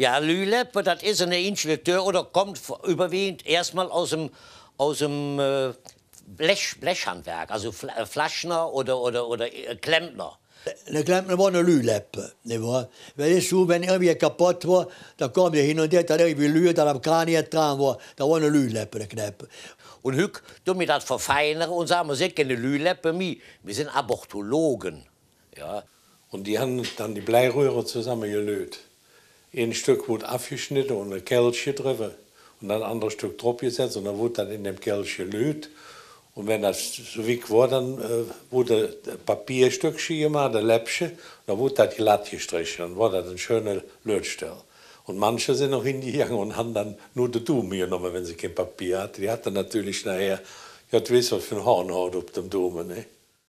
Ja, Lülepper, das ist ein Installateur oder kommt überwiegend erstmal aus dem, aus dem äh, Blech, Blechhandwerk, also äh, Flaschner oder, oder, oder äh, Klempner. Der Klempner war eine Lüleppe, nicht wahr? Weil ich so, wenn irgendwie kaputt war, dann kommt der hin und der hat irgendwie Lühe, dann am Kranier dran war. Da war eine Lüleppe, der Kneppe. Und Hück, du mir das verfeinern und sagen, wir sind keine Lüleppe, mehr. wir sind Abortologen. Ja. Und die haben dann die Bleiröhre zusammengelötet. Ein Stück wurde abgeschnitten und ein Kelche drüber. Und dann ein anderes Stück draufgesetzt und dann wurde dann in dem Kelch gelöt. Und wenn das so wie war, dann äh, wurde Papierstückchen gemacht, ein Läppchen, dann wurde das glatt gestrichen, dann wurde das ein schöner Lötstell. Und manche sind noch hingegangen und haben dann nur den Daumen genommen, wenn sie kein Papier hatten. Die hatten natürlich nachher, ja, du weißt, was für ein Hornhaut auf dem Daumen. Ne?